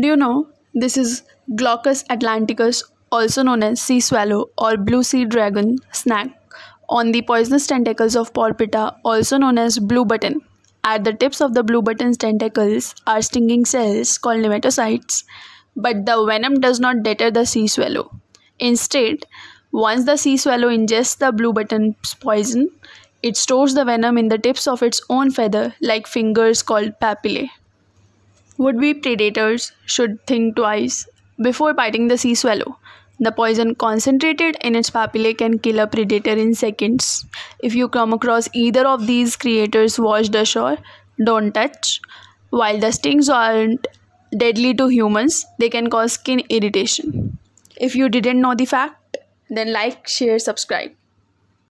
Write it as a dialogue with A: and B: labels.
A: Do you know this is Glaucus atlanticus, also known as sea swallow or blue sea dragon snack, on the poisonous tentacles of polpita, also known as blue button. At the tips of the blue button's tentacles are stinging cells called nematocytes, but the venom does not deter the sea swallow. Instead, once the sea swallow ingests the blue button's poison, it stores the venom in the tips of its own feather like fingers called papillae. Would be predators should think twice before biting the sea swallow. The poison concentrated in its papillae can kill a predator in seconds. If you come across either of these creatures, washed the shore, don't touch. While the stings aren't deadly to humans, they can cause skin irritation. If you didn't know the fact, then like, share, subscribe.